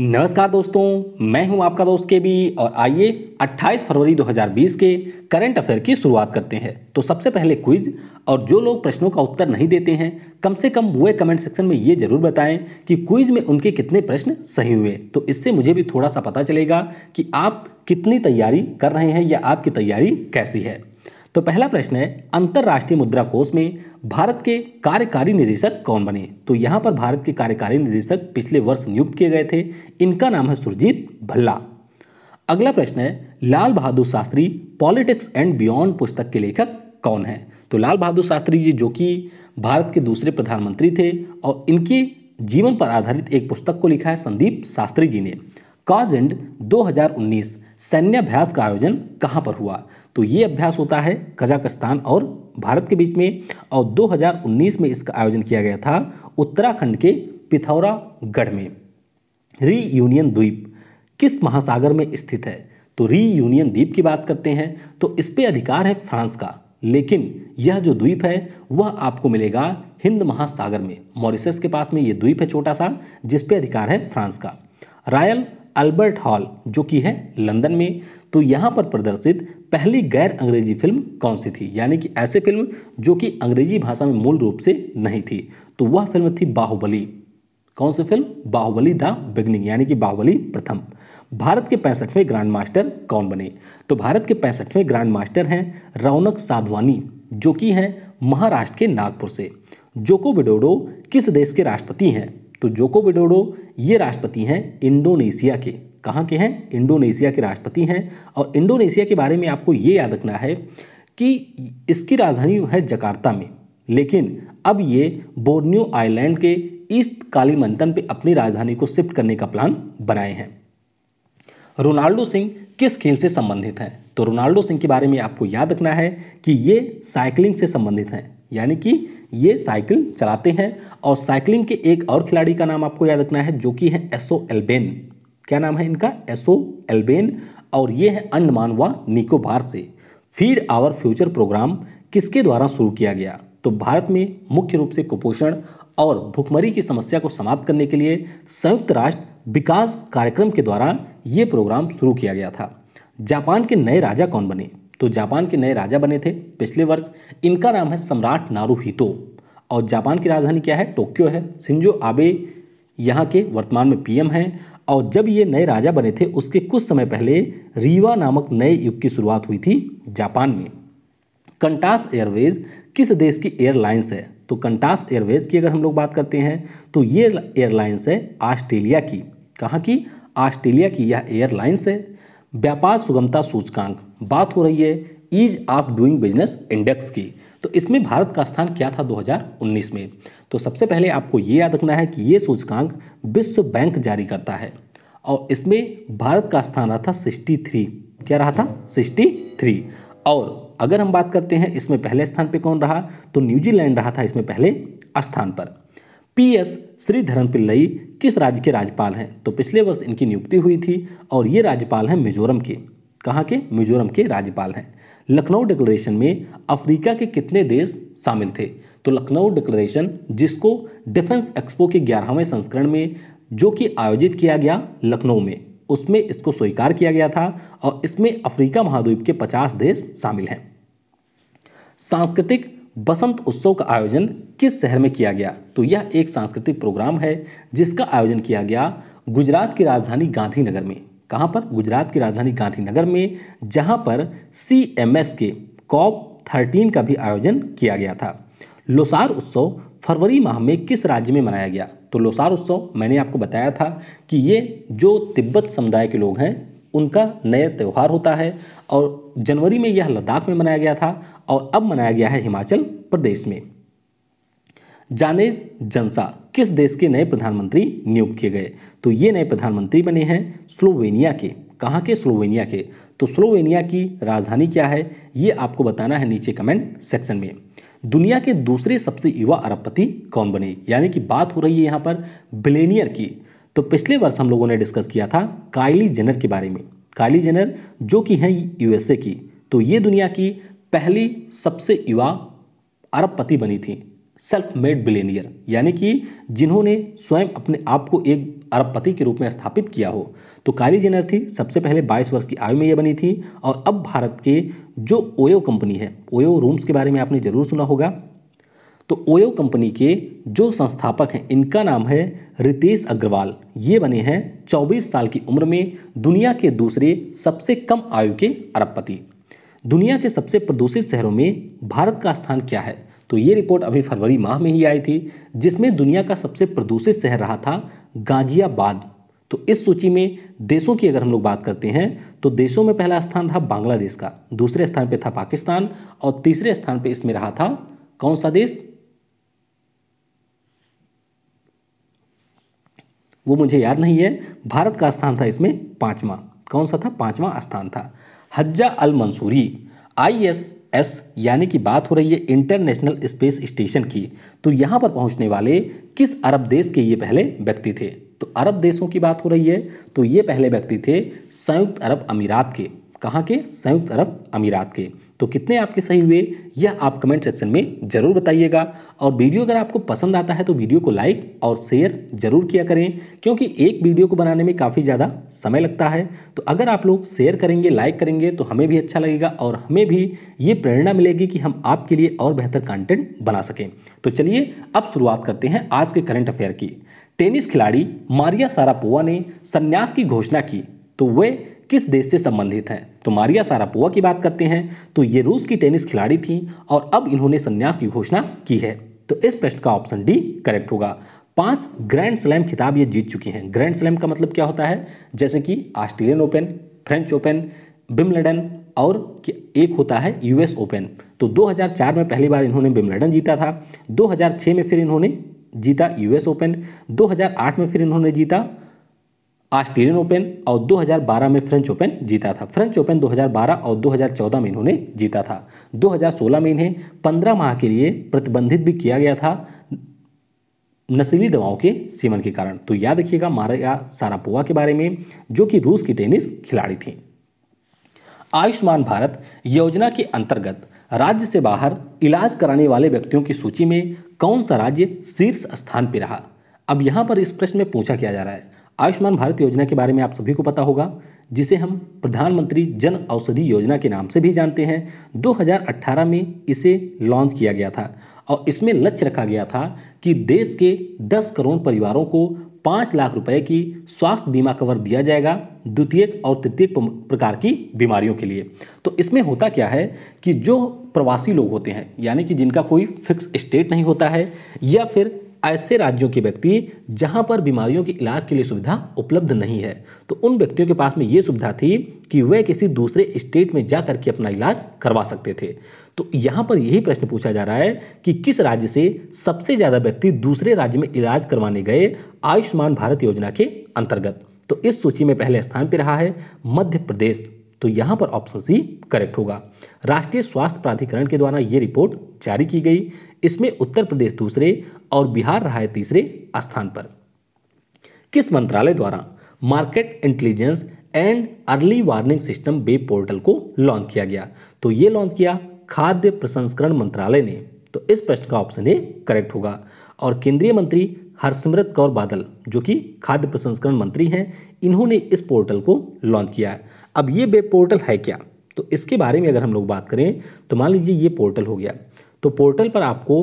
नमस्कार दोस्तों मैं हूं आपका दोस्त के बी और आइए 28 फरवरी 2020 के करंट अफेयर की शुरुआत करते हैं तो सबसे पहले क्विज और जो लोग प्रश्नों का उत्तर नहीं देते हैं कम से कम वे कमेंट सेक्शन में ये जरूर बताएं कि क्विज में उनके कितने प्रश्न सही हुए तो इससे मुझे भी थोड़ा सा पता चलेगा कि आप कितनी तैयारी कर रहे हैं या आपकी तैयारी कैसी है तो पहला प्रश्न है अंतर्राष्ट्रीय मुद्रा कोष में भारत के कार्यकारी निदेशक कौन बने तो यहां पर भारत के कार्यकारी निदेशक पिछले वर्ष नियुक्त किए गए थे इनका नाम है सुरजीत भल्ला अगला प्रश्न है Lal Bahadur Shastri politics and beyond पुस्तक के लेखक कौन है तो लाल बहादुर शास्त्री जी जो कि भारत के दूसरे प्रधानमंत्री थे और इनके जीवन पर आधारित एक पुस्तक को लिखा है संदीप शास्त्री जी ने काज एंड 2019 अभ्यास का आयोजन कहाँ पर हुआ तो ये अभ्यास होता है कजाकिस्तान और भारत के बीच में और 2019 में इसका आयोजन किया गया था उत्तराखंड के पिथौरागढ़ में री यूनियन द्वीप किस महासागर में स्थित है तो री यूनियन द्वीप की बात करते हैं तो इस पर अधिकार है फ्रांस का लेकिन यह जो द्वीप है वह आपको मिलेगा हिंद महासागर में मॉरिशस के पास में ये द्वीप है छोटा सा जिस पे अधिकार है फ्रांस का रायल अल्बर्ट हॉल जो कि है लंदन में तो यहाँ पर प्रदर्शित पहली गैर अंग्रेजी फिल्म कौन सी थी यानी कि ऐसे फिल्म जो कि अंग्रेजी भाषा में मूल रूप से नहीं थी तो वह फिल्म थी बाहुबली कौन सी फिल्म बाहुबली द बिगनिंग यानी कि बाहुबली प्रथम भारत के पैंसठवें ग्रांड मास्टर कौन बने तो भारत के पैंसठवें ग्रांड मास्टर हैं रौनक साधवानी जो कि हैं महाराष्ट्र के नागपुर से जोको बिडोडो किस देश के राष्ट्रपति हैं तो जोको विडोडो ये राष्ट्रपति हैं इंडोनेशिया के कहाँ के हैं इंडोनेशिया के राष्ट्रपति हैं और इंडोनेशिया के बारे में आपको ये याद रखना है कि इसकी राजधानी है जकार्ता में लेकिन अब ये बोर्नियो आइलैंड के ईस्ट मंथन पे अपनी राजधानी को शिफ्ट करने का प्लान बनाए हैं रोनाल्डो सिंह किस खेल से संबंधित हैं तो रोनाल्डो सिंह के बारे में आपको याद रखना है कि ये साइकिलिंग से संबंधित हैं यानी कि ये साइकिल चलाते हैं और साइकिलिंग के एक और खिलाड़ी का नाम आपको याद रखना है जो कि है एसओ एल्बेन क्या नाम है इनका एसओ एल्बेन और ये है अंडमान व निकोबार से फीड आवर फ्यूचर प्रोग्राम किसके द्वारा शुरू किया गया तो भारत में मुख्य रूप से कुपोषण और भुखमरी की समस्या को समाप्त करने के लिए संयुक्त राष्ट्र विकास कार्यक्रम के द्वारा ये प्रोग्राम शुरू किया गया था जापान के नए राजा कौन बने तो जापान के नए राजा बने थे पिछले वर्ष इनका नाम है सम्राट हितो और जापान की राजधानी क्या है टोक्यो है सिंजो आबे यहाँ के वर्तमान में पीएम हैं और जब ये नए राजा बने थे उसके कुछ समय पहले रीवा नामक नए युग की शुरुआत हुई थी जापान में कंटास एयरवेज किस देश की एयरलाइंस है तो कंटास एयरवेज की अगर हम लोग बात करते हैं तो ये एयरलाइंस है ऑस्ट्रेलिया की कहाँ की ऑस्ट्रेलिया की यह एयरलाइंस है व्यापार सुगमता सूचकांक बात हो रही है ease of doing business index की तो इसमें भारत का स्थान क्या था 2019 में तो सबसे पहले आपको ये याद रखना है कि ये सूचकांक विश्व बैंक जारी करता है और इसमें भारत का स्थान रहा था 63 क्या रहा था 63 और अगर हम बात करते हैं इसमें पहले स्थान पे कौन रहा तो न्यूजीलैंड रहा था इसमें पहले स्थान पर पी एस श्रीधरन पिल्लई किस राज्य के राज्यपाल हैं तो पिछले वर्ष इनकी नियुक्ति हुई थी और ये राज्यपाल हैं मिजोरम के कहाँ के मिजोरम के राज्यपाल हैं लखनऊ डिक्लेरेशन में अफ्रीका के कितने देश शामिल थे तो लखनऊ डिक्लेरेशन जिसको डिफेंस एक्सपो के ग्यारहवें संस्करण में जो कि आयोजित किया गया लखनऊ में उसमें इसको स्वीकार किया गया था और इसमें अफ्रीका महाद्वीप के 50 देश शामिल हैं सांस्कृतिक बसंत उत्सव का आयोजन किस शहर में किया गया तो यह एक सांस्कृतिक प्रोग्राम है जिसका आयोजन किया गया गुजरात की राजधानी गांधीनगर में कहाँ पर गुजरात की राजधानी गांधीनगर में जहाँ पर सी एम एस के कॉप थर्टीन का भी आयोजन किया गया था लोसार उत्सव फरवरी माह में किस राज्य में मनाया गया तो लोसार उत्सव मैंने आपको बताया था कि ये जो तिब्बत समुदाय के लोग हैं उनका नया त्यौहार होता है और जनवरी में यह लद्दाख में मनाया गया था और अब मनाया गया है हिमाचल प्रदेश में जानेज जनसा किस देश के नए प्रधानमंत्री नियुक्त किए गए तो ये नए प्रधानमंत्री बने हैं स्लोवेनिया के कहाँ के स्लोवेनिया के तो स्लोवेनिया की राजधानी क्या है ये आपको बताना है नीचे कमेंट सेक्शन में दुनिया के दूसरे सबसे युवा अरबपति कौन बने यानी कि बात हो रही है यहाँ पर बिलेनियर की तो पिछले वर्ष हम लोगों ने डिस्कस किया था काइली जेनर के बारे में काइली जेनर जो कि हैं यूएसए की तो ये दुनिया की पहली सबसे युवा अरबपति बनी थी सेल्फ मेड बिलेनियर यानी कि जिन्होंने स्वयं अपने आप को एक अरबपति के रूप में स्थापित किया हो तो काली जेनर थी सबसे पहले 22 वर्ष की आयु में ये बनी थी और अब भारत के जो ओयो कंपनी है ओयो रूम्स के बारे में आपने ज़रूर सुना होगा तो ओयो कंपनी के जो संस्थापक हैं इनका नाम है रितेश अग्रवाल ये बने हैं चौबीस साल की उम्र में दुनिया के दूसरे सबसे कम आयु के अरबपति दुनिया के सबसे प्रदूषित शहरों में भारत का स्थान क्या है तो ये रिपोर्ट अभी फरवरी माह में ही आई थी जिसमें दुनिया का सबसे प्रदूषित शहर रहा था गाजियाबाद तो इस सूची में देशों की अगर हम लोग बात करते हैं तो देशों में पहला स्थान रहा बांग्लादेश का दूसरे स्थान पर था पाकिस्तान और तीसरे स्थान पर इसमें रहा था कौन सा देश वो मुझे याद नहीं है भारत का स्थान था इसमें पांचवा कौन सा था पांचवा स्थान था हज्जा अल मंसूरी आई एस यानी कि बात हो रही है इंटरनेशनल स्पेस स्टेशन की तो यहाँ पर पहुँचने वाले किस अरब देश के ये पहले व्यक्ति थे तो अरब देशों की बात हो रही है तो ये पहले व्यक्ति थे संयुक्त अरब अमीरात के कहाँ के संयुक्त अरब अमीरात के तो कितने आपके सही हुए यह आप कमेंट सेक्शन में ज़रूर बताइएगा और वीडियो अगर आपको पसंद आता है तो वीडियो को लाइक और शेयर जरूर किया करें क्योंकि एक वीडियो को बनाने में काफ़ी ज़्यादा समय लगता है तो अगर आप लोग शेयर करेंगे लाइक करेंगे तो हमें भी अच्छा लगेगा और हमें भी ये प्रेरणा मिलेगी कि हम आपके लिए और बेहतर कंटेंट बना सकें तो चलिए अब शुरुआत करते हैं आज के करंट अफेयर की टेनिस खिलाड़ी मारिया सारापोवा ने संन्यास की घोषणा की तो वे किस देश से संबंधित हैं तो मारिया सारापोवा की बात करते हैं तो ये रूस की टेनिस खिलाड़ी थी और अब इन्होंने संन्यास की घोषणा की है तो इस प्रश्न का ऑप्शन डी करेक्ट होगा पांच ग्रैंड स्लैम खिताब ये जीत चुकी हैं ग्रैंड स्लैम का मतलब क्या होता है जैसे कि Australian Open French Open Wimbledon और एक होता है यूएस ओपन तो 2004 में पहली बार इन्होंने बिमलडन जीता था 2006 में फिर इन्होंने जीता यूएस ओपन 2008 में फिर इन्होंने जीता ऑस्ट्रेलियन ओपन और 2012 में फ्रेंच ओपन जीता था फ्रेंच ओपन 2012 और 2014 में इन्होंने जीता था 2016 में इन्हें 15 माह के लिए प्रतिबंधित भी किया गया था नशीली दवाओं के सेवन के कारण तो याद रखिएगा मारिया सारापोवा के बारे में जो कि रूस की टेनिस खिलाड़ी थी आयुष्मान भारत योजना के अंतर्गत राज्य से बाहर इलाज कराने वाले व्यक्तियों की सूची में कौन सा राज्य शीर्ष स्थान पर रहा अब यहाँ पर इस प्रश्न में पूछा किया जा रहा है आयुष्मान भारत योजना के बारे में आप सभी को पता होगा जिसे हम प्रधानमंत्री जन औषधि योजना के नाम से भी जानते हैं 2018 में इसे लॉन्च किया गया था और इसमें लक्ष्य रखा गया था कि देश के 10 करोड़ परिवारों को पाँच लाख रुपए की स्वास्थ्य बीमा कवर दिया जाएगा द्वितीय और तृतीय प्रकार की बीमारियों के लिए तो इसमें होता क्या है कि जो प्रवासी लोग होते हैं यानी कि जिनका कोई फिक्स स्टेट नहीं होता है या फिर ऐसे राज्यों के व्यक्ति जहां पर बीमारियों के इलाज के लिए सुविधा उपलब्ध नहीं है तो उन व्यक्तियों के पास में ये सुविधा थी कि वे किसी दूसरे स्टेट में जा करके अपना इलाज करवा सकते थे तो यहाँ पर यही प्रश्न पूछा जा रहा है कि किस राज्य से सबसे ज़्यादा व्यक्ति दूसरे राज्य में इलाज करवाने गए आयुष्मान भारत योजना के अंतर्गत तो इस सूची में पहले स्थान पर रहा है मध्य प्रदेश तो यहाँ पर ऑप्शन सी करेक्ट होगा राष्ट्रीय स्वास्थ्य प्राधिकरण के द्वारा ये रिपोर्ट जारी की गई इसमें उत्तर प्रदेश दूसरे और बिहार रहा है तीसरे स्थान पर किस मंत्रालय द्वारा market intelligence and early warning system web portal को लॉन्च किया गया तो ये लॉन्च किया खाद्य प्रसंस्करण मंत्रालय ने तो इस प्रश्न का ऑप्शन ए करेक्ट होगा और केंद्रीय मंत्री हरसिमरत कौर बादल जो कि खाद्य प्रसंस्करण मंत्री हैं इन्होंने इस पोर्टल को लॉन्च किया है अब ये वेब पोर्टल है क्या तो इसके बारे में अगर हम लोग बात करें तो मान लीजिए ये पोर्टल हो गया तो पोर्टल पर आपको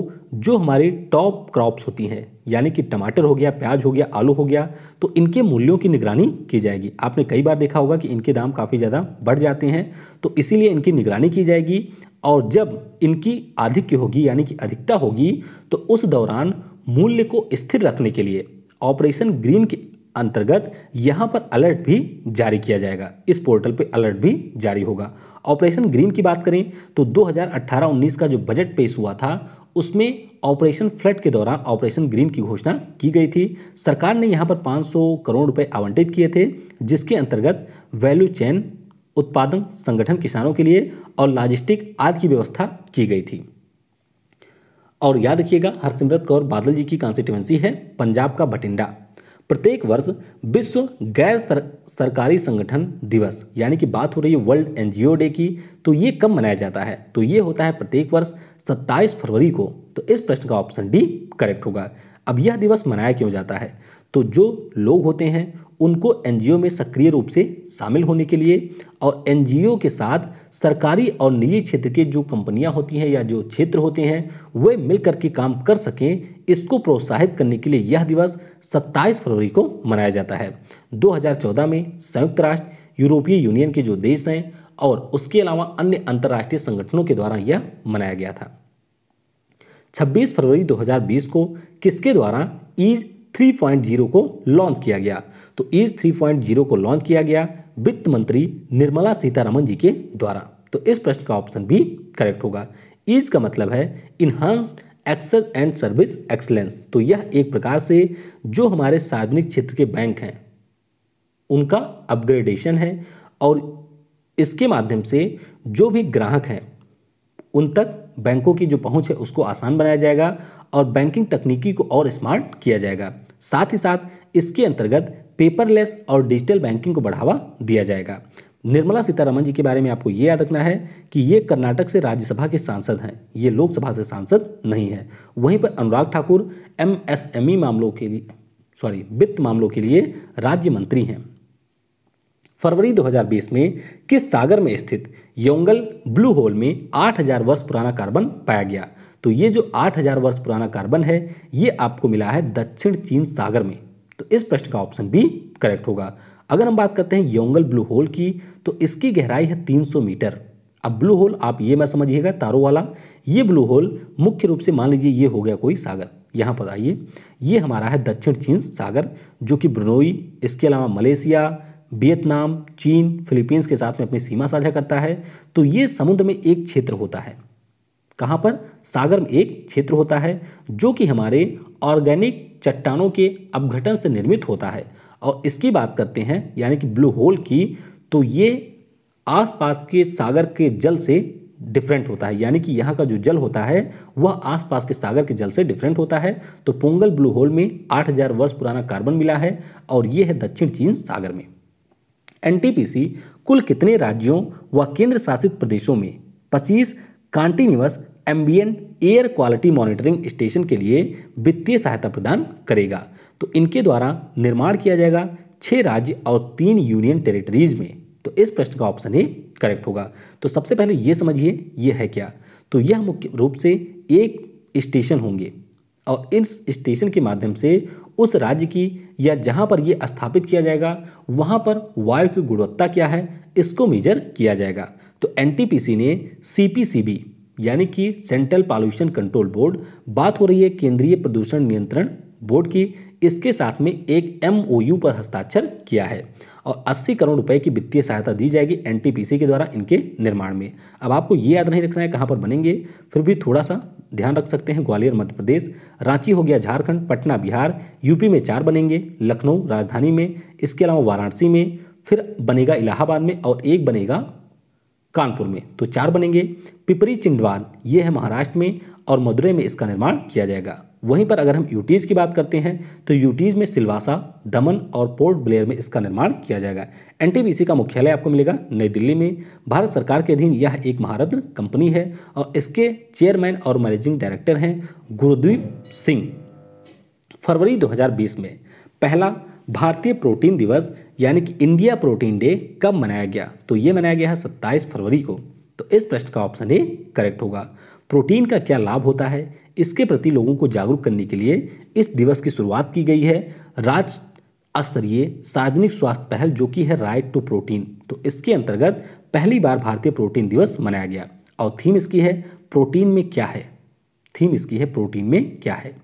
जो हमारी टॉप क्रॉप्स होती हैं यानी कि टमाटर हो गया प्याज हो गया आलू हो गया तो इनके मूल्यों की निगरानी की जाएगी आपने कई बार देखा होगा कि इनके दाम काफ़ी ज़्यादा बढ़ जाते हैं तो इसीलिए इनकी निगरानी की जाएगी और जब इनकी आधिक्य होगी यानी कि अधिकता होगी तो उस दौरान मूल्य को स्थिर रखने के लिए ऑपरेशन ग्रीन के अंतर्गत यहाँ पर अलर्ट भी जारी किया जाएगा इस पोर्टल पर अलर्ट भी जारी होगा ऑपरेशन ग्रीन की बात करें तो 2018-19 का जो बजट पेश हुआ था उसमें ऑपरेशन फ्लड के दौरान ऑपरेशन ग्रीन की घोषणा की गई थी सरकार ने यहाँ पर 500 करोड़ रुपए आवंटित किए थे जिसके अंतर्गत वैल्यू चैन उत्पादन संगठन किसानों के लिए और लॉजिस्टिक आदि की व्यवस्था की गई थी और याद रखिएगा हरसिमरत कौर बादल जी की कॉन्स्टिट्युएंसी है पंजाब का भटिंडा प्रत्येक वर्ष विश्व गैर सर, सरकारी संगठन दिवस यानी कि बात हो रही है वर्ल्ड एनजीओ डे की तो ये कब मनाया जाता है तो ये होता है प्रत्येक वर्ष 27 फरवरी को तो इस प्रश्न का ऑप्शन डी करेक्ट होगा अब यह दिवस मनाया क्यों जाता है तो जो लोग होते हैं उनको एनजीओ में सक्रिय रूप से शामिल होने के लिए और एनजीओ के साथ सरकारी और निजी क्षेत्र के जो कंपनियां होती हैं या जो क्षेत्र होते हैं वे मिलकर के काम कर सकें इसको प्रोत्साहित करने के लिए यह दिवस 27 फरवरी को मनाया जाता है 2014 में संयुक्त राष्ट्र यूरोपीय यूनियन के जो देश हैं और उसके अलावा अन्य अंतर्राष्ट्रीय संगठनों के द्वारा यह मनाया गया था 26 फरवरी 2020 को किसके द्वारा ईज 3.0 को लॉन्च किया गया तो ईज 3.0 को लॉन्च किया गया वित्त मंत्री निर्मला सीतारमन जी के द्वारा तो इस प्रश्न का ऑप्शन भी करेक्ट होगा ईज का मतलब है enhanced excel and service excellence तो यह एक प्रकार से जो हमारे सार्वजनिक क्षेत्र के बैंक हैं उनका अपग्रेडेशन है और इसके माध्यम से जो भी ग्राहक हैं उन तक बैंकों की जो पहुंच है उसको आसान बनाया जाएगा और बैंकिंग तकनीकी को और स्मार्ट किया जाएगा साथ ही साथ इसके अंतर्गत पेपरलेस और डिजिटल बैंकिंग को बढ़ावा दिया जाएगा निर्मला सीतारमन जी के बारे में आपको ये याद रखना है कि ये कर्नाटक से राज्यसभा के सांसद हैं ये लोकसभा से सांसद नहीं है वहीं पर अनुराग ठाकुर ई मामलों के लिए सॉरी वित्त मामलों के लिए राज्य मंत्री हैं फरवरी 2020 में किस सागर में स्थित योंगल ब्लू होल में 8000 वर्ष पुराना कार्बन पाया गया तो ये जो 8000 वर्ष पुराना कार्बन है ये आपको मिला है दक्षिण चीन सागर में तो इस प्रश्न का ऑप्शन भी करेक्ट होगा अगर हम बात करते हैं योंगल ब्लू होल की तो इसकी गहराई है 300 मीटर अब ब्लू होल आप ये मैं समझिएगा तारों वाला ये ब्लू होल मुख्य रूप से मान लीजिए ये हो गया कोई सागर यहाँ पर आइए ये हमारा है दक्षिण चीन सागर जो कि ब्रनोई इसके अलावा मलेशिया वियतनाम चीन फिलीपींस के साथ में अपनी सीमा साझा करता है तो ये समुद्र में एक क्षेत्र होता है कहाँ पर सागर में एक क्षेत्र होता है जो कि हमारे ऑर्गेनिक चट्टानों के अपघटन से निर्मित होता है और इसकी बात करते हैं यानी कि ब्लू होल की तो ये आसपास के सागर के जल से डिफरेंट होता है यानी कि यहाँ का जो जल होता है वह आसपास के सागर के जल से डिफरेंट होता है तो पोंगल ब्लू होल में 8000 वर्ष पुराना कार्बन मिला है और ये है दक्षिण चीन सागर में एनटीपीसी कुल कितने राज्यों व केंद्र शासित प्रदेशों में 25 continuous ambient air quality monitoring station के लिए वित्तीय सहायता प्रदान करेगा तो इनके द्वारा निर्माण किया जाएगा छह राज्य और तीन यूनियन टेरिटरीज में तो इस प्रश्न का ऑप्शन ए करेक्ट होगा तो सबसे पहले ये समझिए ये है क्या तो यह मुख्य रूप से एक स्टेशन होंगे और इन स्टेशन के माध्यम से उस राज्य की या जहां पर यह स्थापित किया जाएगा वहां पर वायु की गुणवत्ता क्या है इसको मेजर किया जाएगा तो एनटीपीसी ने सीपीसीबी यानी कि सेंट्रल पॉल्यूशन कंट्रोल बोर्ड बात हो रही है केंद्रीय प्रदूषण नियंत्रण बोर्ड की इसके साथ में एक एम पर हस्ताक्षर किया है और 80 करोड़ रुपए की वित्तीय सहायता दी जाएगी एनटीपीसी के द्वारा इनके निर्माण में अब आपको ये याद नहीं रखना है कहाँ पर बनेंगे फिर भी थोड़ा सा ध्यान रख सकते हैं ग्वालियर मध्य प्रदेश रांची हो गया झारखंड पटना बिहार यूपी में चार बनेंगे लखनऊ राजधानी में इसके अलावा वाराणसी में फिर बनेगा इलाहाबाद में और एक बनेगा कानपुर में तो चार बनेंगे पिपरी चिंडवान ये है महाराष्ट्र में और मदुरई में इसका निर्माण किया जाएगा वहीं पर अगर हम यूटीज़ की बात करते हैं तो यूटीज़ में सिलवासा दमन और पोर्ट ब्लेयर में इसका निर्माण किया जाएगा एनटीपीसी का मुख्यालय आपको मिलेगा नई दिल्ली में भारत सरकार के अधीन यह एक महारत्न कंपनी है और इसके चेयरमैन और मैनेजिंग डायरेक्टर हैं गुरुद्वीप सिंह फरवरी 2020 में पहला भारतीय प्रोटीन दिवस यानी कि इंडिया प्रोटीन डे कब मनाया गया तो ये मनाया गया है सत्ताईस फरवरी को तो इस प्रश्न का ऑप्शन ए करेक्ट होगा प्रोटीन का क्या लाभ होता है इसके प्रति लोगों को जागरूक करने के लिए इस दिवस की शुरुआत की गई है राज्य स्तरीय सार्वजनिक स्वास्थ्य पहल जो कि है राइट टू प्रोटीन तो इसके अंतर्गत पहली बार भारतीय प्रोटीन दिवस मनाया गया और थीम इसकी है प्रोटीन में क्या है थीम इसकी है प्रोटीन में क्या है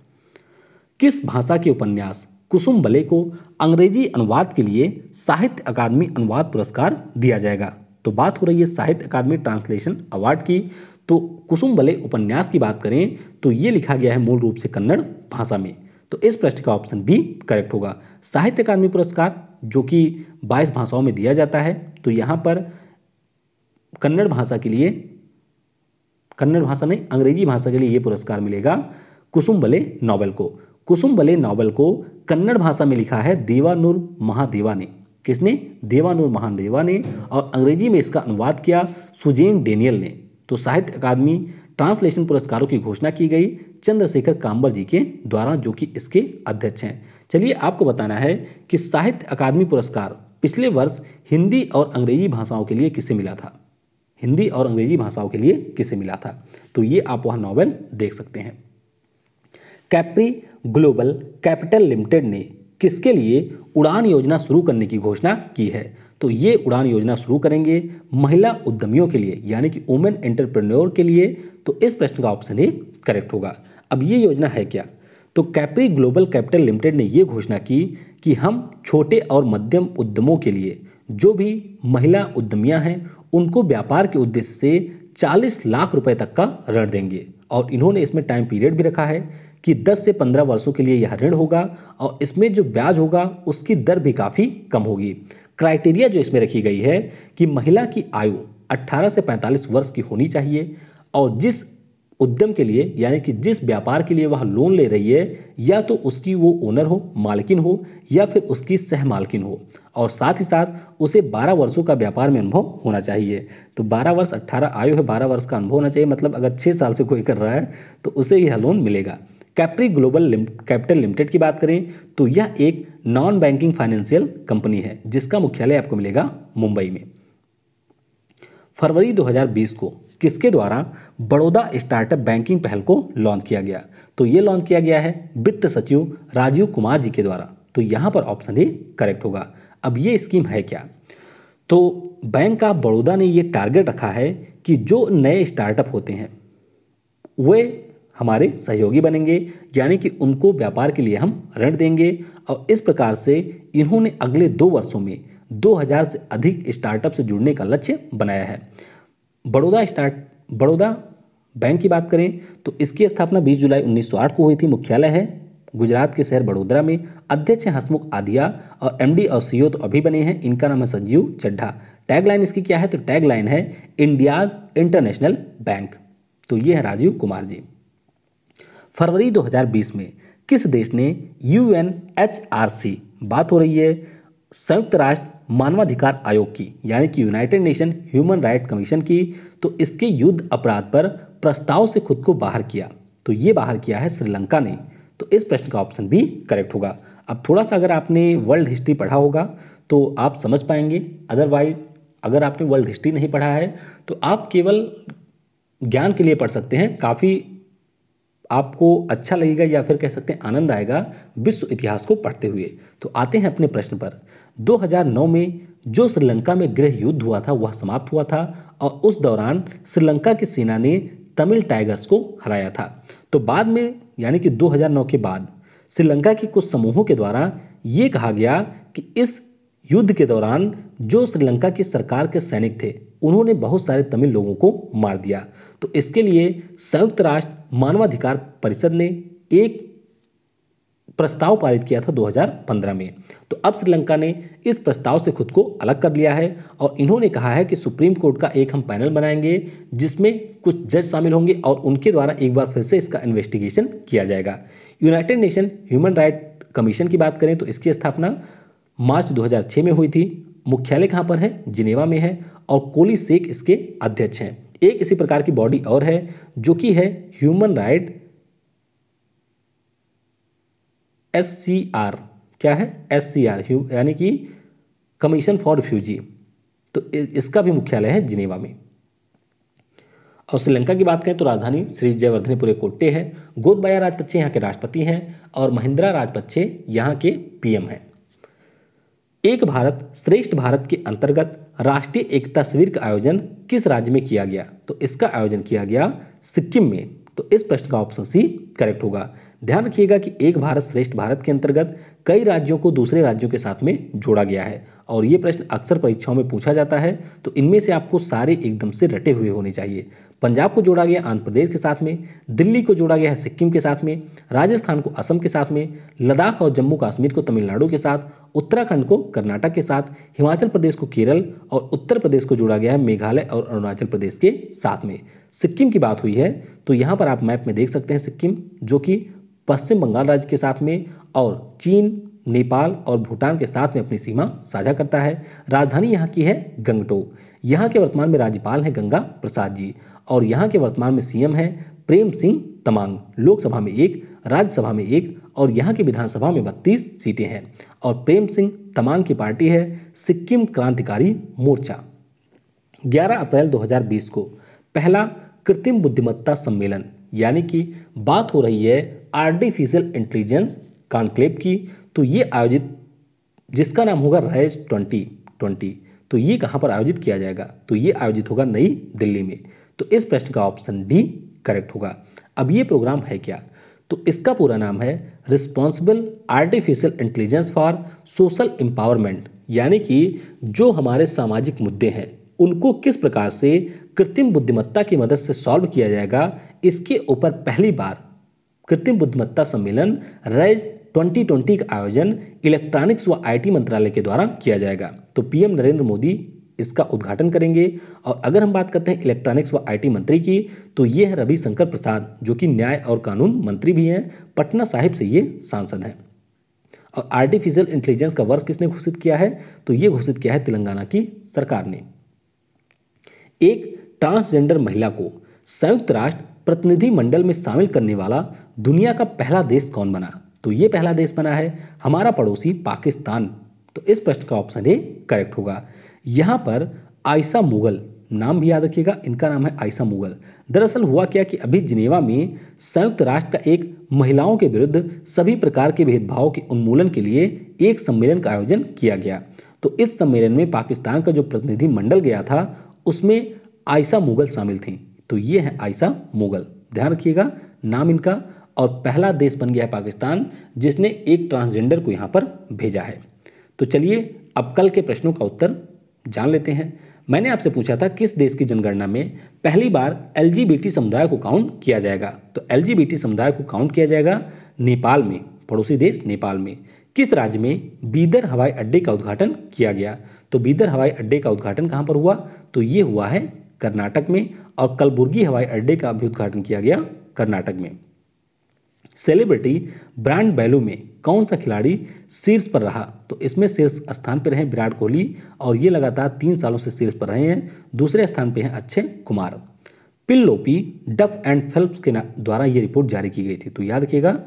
किस भाषा के उपन्यास कुसुम बले को अंग्रेजी अनुवाद के लिए साहित्य अकादमी अनुवाद पुरस्कार दिया जाएगा तो बात हो रही है साहित्य अकादमी ट्रांसलेशन अवार्ड की तो कुसुम बले उपन्यास की बात करें तो ये लिखा गया है मूल रूप से कन्नड़ भाषा में तो इस प्रश्न का ऑप्शन बी करेक्ट होगा साहित्य अकादमी पुरस्कार जो कि 22 भाषाओं में दिया जाता है तो यहाँ पर कन्नड़ भाषा के लिए कन्नड़ भाषा नहीं अंग्रेजी भाषा के लिए ये पुरस्कार मिलेगा कुसुम बले नॉवल को कुसुम बले नॉवल को कन्नड़ भाषा में लिखा है देवानूर महादेवा ने किसने देवानूर महादेवा ने और अंग्रेजी में इसका अनुवाद किया सुजेन डेनियल ने तो साहित्य अकादमी ट्रांसलेशन पुरस्कारों की घोषणा की गई चंद्रशेखर कांबर जी के द्वारा जो कि इसके अध्यक्ष हैं चलिए आपको बताना है कि साहित्य अकादमी पुरस्कार पिछले वर्ष हिंदी और अंग्रेजी भाषाओं के लिए किसे मिला था हिंदी और अंग्रेजी भाषाओं के लिए किसे मिला था तो ये आप वह नॉवेल देख सकते हैं कैप्री ग्लोबल कैपिटल लिमिटेड ने किसके लिए उड़ान योजना शुरू करने की घोषणा की है तो ये उड़ान योजना शुरू करेंगे महिला उद्यमियों के लिए यानी कि वुमेन एंटरप्रेन्योर के लिए तो इस प्रश्न का ऑप्शन ए करेक्ट होगा अब ये योजना है क्या तो कैप्री ग्लोबल कैपिटल लिमिटेड ने ये घोषणा की कि हम छोटे और मध्यम उद्यमों के लिए जो भी महिला उद्यमियाँ हैं उनको व्यापार के उद्देश्य से 40 लाख रुपए तक का ऋण देंगे और इन्होंने इसमें टाइम पीरियड भी रखा है कि 10 से 15 वर्षों के लिए यह ऋण होगा और इसमें जो ब्याज होगा उसकी दर भी काफ़ी कम होगी क्राइटेरिया जो इसमें रखी गई है कि महिला की आयु 18 से 45 वर्ष की होनी चाहिए और जिस उद्यम के लिए यानी कि जिस व्यापार के लिए वह लोन ले रही है या तो उसकी वो ओनर हो मालकिन हो या फिर उसकी सह मालकिन हो और साथ ही साथ उसे 12 वर्षों का व्यापार में अनुभव होना चाहिए तो 12 वर्ष 18 आयु है 12 वर्ष का अनुभव होना चाहिए मतलब अगर 6 साल से कोई कर रहा है तो उसे यह लोन मिलेगा कैप्री ग्लोबल कैपिटल लिमिटेड की बात करें तो यह एक नॉन बैंकिंग फाइनेंशियल कंपनी है जिसका मुख्यालय आपको मिलेगा मुंबई में फरवरी 2020 को किसके द्वारा बड़ौदा स्टार्टअप बैंकिंग पहल को लॉन्च किया गया तो यह लॉन्च किया गया है वित्त सचिव राजीव कुमार जी के द्वारा तो यहां पर ऑप्शन ए करेक्ट होगा अब यह स्कीम है क्या तो बैंक ऑफ बड़ौदा ने यह टारगेट रखा है कि जो नए स्टार्टअप होते हैं वे हमारे सहयोगी बनेंगे यानी कि उनको व्यापार के लिए हम ऋण देंगे और इस प्रकार से इन्होंने अगले दो वर्षों में 2000 से अधिक स्टार्टअप से जुड़ने का लक्ष्य बनाया है बड़ौदा स्टार्ट बड़ौदा बैंक की बात करें तो इसकी स्थापना 20 जुलाई 1908 को हुई थी मुख्यालय है गुजरात के शहर बड़ोदरा में अध्यक्ष हैं हसमुख आदिया और एमडी और सीईओ e तो अभी बने हैं इनका नाम है संजीव चड्ढा टैगलाइन इसकी क्या है तो टैगलाइन है इंडियाज इंटरनेशनल बैंक तो ये है राजीव कुमार जी फरवरी 2020 में किस देश ने यू बात हो रही है संयुक्त राष्ट्र मानवाधिकार आयोग की यानी कि United Nation Human Right Commission की तो इसके युद्ध अपराध पर प्रस्ताव से खुद को बाहर किया तो ये बाहर किया है श्रीलंका ने तो इस प्रश्न का ऑप्शन भी करेक्ट होगा अब थोड़ा सा अगर आपने वर्ल्ड हिस्ट्री पढ़ा होगा तो आप समझ पाएंगे अदरवाइज अगर आपने वर्ल्ड हिस्ट्री नहीं पढ़ा है तो आप केवल ज्ञान के लिए पढ़ सकते हैं काफ़ी आपको अच्छा लगेगा या फिर कह सकते हैं आनंद आएगा विश्व इतिहास को पढ़ते हुए तो आते हैं अपने प्रश्न पर 2009 में जो श्रीलंका में गृह युद्ध हुआ था वह समाप्त हुआ था और उस दौरान श्रीलंका की सेना ने तमिल टाइगर्स को हराया था तो बाद में यानी कि 2009 के बाद श्रीलंका के कुछ समूहों के द्वारा ये कहा गया कि इस युद्ध के दौरान जो श्रीलंका की सरकार के सैनिक थे उन्होंने बहुत सारे तमिल लोगों को मार दिया तो इसके लिए संयुक्त राष्ट्र मानवाधिकार परिषद ने एक प्रस्ताव पारित किया था 2015 में तो अब श्रीलंका ने इस प्रस्ताव से खुद को अलग कर लिया है और इन्होंने कहा है कि सुप्रीम कोर्ट का एक हम पैनल बनाएंगे जिसमें कुछ जज शामिल होंगे और उनके द्वारा एक बार फिर से इसका इन्वेस्टिगेशन किया जाएगा United Nation Human Right Commission की बात करें तो इसकी स्थापना मार्च 2006 में हुई थी मुख्यालय कहाँ पर है जिनेवा में है और कोली शेख इसके अध्यक्ष हैं एक इसी प्रकार की बॉडी और है जो कि है human right S C R क्या है एस सी आर यानी कि कमीशन फॉर रिफ्यूजी तो इसका भी मुख्यालय है जिनेवा में और श्रीलंका की बात करें तो राजधानी श्री जयवर्धनीपुर कोट्टे है गोदबाया राजपक्षे यहाँ के राष्ट्रपति हैं और महिंद्रा राजपक्षे यहाँ के पीएम हैं एक भारत श्रेष्ठ भारत के अंतर्गत राष्ट्रीय एकता शिविर का आयोजन किस राज्य में किया गया तो इसका आयोजन किया गया सिक्किम में तो इस प्रश्न का ऑप्शन सी करेक्ट होगा ध्यान रखिएगा कि एक भारत श्रेष्ठ भारत के अंतर्गत कई राज्यों को दूसरे राज्यों के साथ में जोड़ा गया है और ये प्रश्न अक्सर परीक्षाओं में पूछा जाता है तो इनमें से आपको सारे एकदम से रटे हुए होने चाहिए पंजाब को जोड़ा गया आंध्र प्रदेश के साथ में दिल्ली को जोड़ा गया है सिक्किम के साथ में राजस्थान को असम के साथ में लद्दाख और जम्मू कश्मीर को तमिलनाडु के साथ उत्तराखंड को कर्नाटक के साथ हिमाचल प्रदेश को केरल और उत्तर प्रदेश को जोड़ा गया है मेघालय और अरुणाचल प्रदेश के साथ में सिक्किम की बात हुई है तो यहाँ पर आप मैप में देख सकते हैं सिक्किम जो कि पश्चिम बंगाल राज्य के साथ में और चीन नेपाल और भूटान के साथ में अपनी सीमा साझा करता है राजधानी यहाँ की है गंगटोक यहाँ के वर्तमान में राज्यपाल हैं गंगा प्रसाद जी और यहाँ के वर्तमान में सीएम हैं प्रेम सिंह तमांग लोकसभा में एक राज्यसभा में एक और यहाँ की विधानसभा में बत्तीस सीटें हैं और प्रेम सिंह तमांग की पार्टी है सिक्किम क्रांतिकारी मोर्चा 11 अप्रैल 2020 को पहला कृत्रिम बुद्धिमत्ता सम्मेलन यानी कि बात हो रही है आर्टिफिशियल इंटेलिजेंस कॉन्क्लेव की तो ये आयोजित जिसका नाम होगा रैज ट्वेंटी ट्वेंटी तो ये कहाँ पर आयोजित किया जाएगा तो ये आयोजित होगा नई दिल्ली में तो इस प्रश्न का ऑप्शन डी करेक्ट होगा अब ये प्रोग्राम है क्या तो इसका पूरा नाम है responsible artificial intelligence for social empowerment यानी कि जो हमारे सामाजिक मुद्दे हैं उनको किस प्रकार से कृत्रिम बुद्धिमत्ता की मदद से सॉल्व किया जाएगा इसके ऊपर पहली बार कृत्रिम बुद्धिमत्ता सम्मेलन रेज 2020 का आयोजन इलेक्ट्रॉनिक्स व आईटी मंत्रालय के द्वारा किया जाएगा तो पीएम नरेंद्र मोदी इसका उद्घाटन करेंगे और अगर हम बात करते हैं इलेक्ट्रॉनिक्स व आईटी मंत्री की तो ये है रविशंकर प्रसाद जो कि न्याय और कानून मंत्री भी हैं पटना साहिब से ये सांसद हैं और आर्टिफिशियल इंटेलिजेंस का वर्ष किसने घोषित किया है तो ये घोषित किया है तेलंगाना की सरकार ने एक ट्रांसजेंडर महिला को संयुक्त राष्ट्र प्रतिनिधि मंडल में शामिल करने वाला दुनिया का पहला देश कौन बना तो ये पहला देश बना है हमारा पड़ोसी पाकिस्तान तो इस प्रश्न का ऑप्शन ए करेक्ट होगा यहाँ पर आयसा मुगल नाम भी याद रखिएगा इनका नाम है आयसा मुगल दरअसल हुआ क्या कि अभी जिनेवा में संयुक्त राष्ट्र का एक महिलाओं के विरुद्ध सभी प्रकार के भेदभाव के उन्मूलन के लिए एक सम्मेलन का आयोजन किया गया तो इस सम्मेलन में पाकिस्तान का जो प्रतिनिधि मंडल गया था उसमें आयसा मुगल शामिल थी तो ये है आयसा मुगल ध्यान रखिएगा नाम इनका और पहला देश बन गया है पाकिस्तान जिसने एक ट्रांसजेंडर को यहाँ पर भेजा है तो चलिए अब कल के प्रश्नों का उत्तर जान लेते हैं मैंने आपसे पूछा था किस देश की जनगणना में पहली बार एल समुदाय को काउंट किया जाएगा तो एल समुदाय को काउंट किया जाएगा नेपाल में पड़ोसी देश नेपाल में किस राज्य में बीदर हवाई अड्डे का उद्घाटन किया गया तो बीदर हवाई अड्डे का उद्घाटन कहां पर हुआ तो ये हुआ है कर्नाटक में और कलबुर्गी हवाई अड्डे का भी उद्घाटन किया गया कर्नाटक में सेलिब्रिटी ब्रांड वैल्यू में कौन सा खिलाड़ी शीर्ष पर रहा तो इसमें शीर्ष स्थान पर रहे विराट कोहली और ये लगातार तीन सालों से शीर्ष पर रहे हैं दूसरे स्थान पर हैं अक्षय कुमार पिल्लोपी डफ एंड फेल्प्स के द्वारा ये रिपोर्ट जारी की गई थी तो याद रखिएगा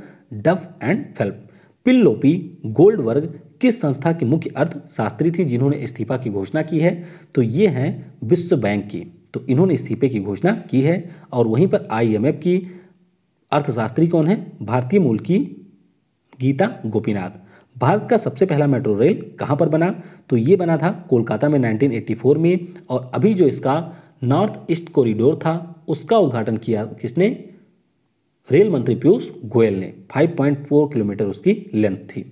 डफ एंड फेल्प पिल्लोपी गोल्ड वर्ग किस संस्था की मुख्य अर्थशास्त्री थी जिन्होंने इस्तीफा की घोषणा की है तो ये हैं विश्व बैंक की तो इन्होंने इस्तीफे की घोषणा की है और वहीं पर आईएमएफ की अर्थशास्त्री कौन है भारतीय मूल की गीता गोपीनाथ भारत का सबसे पहला मेट्रो रेल कहाँ पर बना तो ये बना था कोलकाता में 1984 में और अभी जो इसका नॉर्थ ईस्ट कॉरिडोर था उसका उद्घाटन किया किसने रेल मंत्री पीयूष गोयल ने 5.4 किलोमीटर उसकी लेंथ थी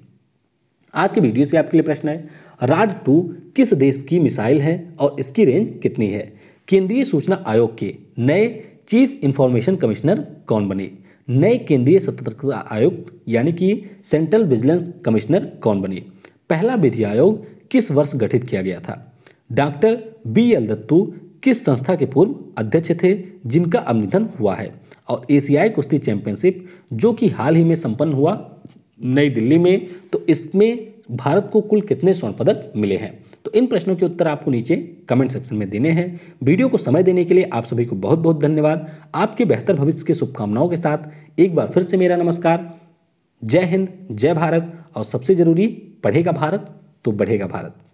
आज के वीडियो से आपके लिए प्रश्न है राड टू किस देश की मिसाइल है और इसकी रेंज कितनी है केंद्रीय सूचना आयोग के नए चीफ इंफॉर्मेशन कमिश्नर कौन बने नए केंद्रीय सतर्कता आयुक्त यानी कि सेंट्रल विजिलेंस कमिश्नर कौन बने पहला विधि आयोग किस वर्ष गठित किया गया था डॉक्टर बी एल दत्तू किस संस्था के पूर्व अध्यक्ष थे जिनका अब निधन हुआ है और एशियाई कुश्ती चैंपियनशिप जो कि हाल ही में संपन्न हुआ नई दिल्ली में तो इसमें भारत को कुल कितने स्वर्ण पदक मिले हैं तो इन प्रश्नों के उत्तर आपको नीचे कमेंट सेक्शन में देने हैं वीडियो को समय देने के लिए आप सभी को बहुत बहुत धन्यवाद आपके बेहतर भविष्य की शुभकामनाओं के साथ एक बार फिर से मेरा नमस्कार जय हिंद जय भारत और सबसे ज़रूरी पढ़ेगा भारत तो बढ़ेगा भारत